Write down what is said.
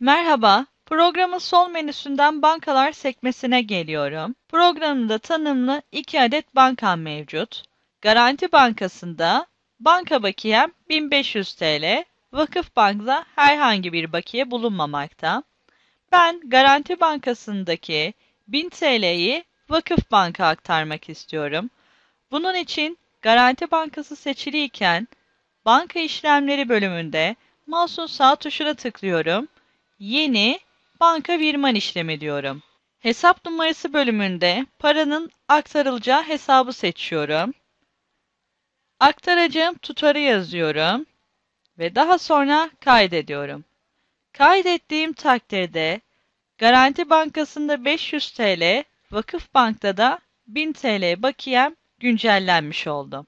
Merhaba, programın sol menüsünden bankalar sekmesine geliyorum. Programda tanımlı iki adet bankam mevcut. Garanti Bankası'nda banka bakiyem 1500 TL, Vakıf Bank'da herhangi bir bakiye bulunmamakta. Ben Garanti Bankası'ndaki 1000 TL'yi Vakıf Bank'a aktarmak istiyorum. Bunun için Garanti Bankası seçiliyken Banka İşlemleri bölümünde mouse'un sağ tuşuna tıklıyorum yeni banka virman işlemi diyorum. Hesap numarası bölümünde paranın aktarılacağı hesabı seçiyorum. Aktaracağım tutarı yazıyorum ve daha sonra kaydediyorum. Kaydettiğim takdirde Garanti Bankası'nda 500 TL, Vakıf Bank'ta da 1000 TL bakiyem güncellenmiş oldu.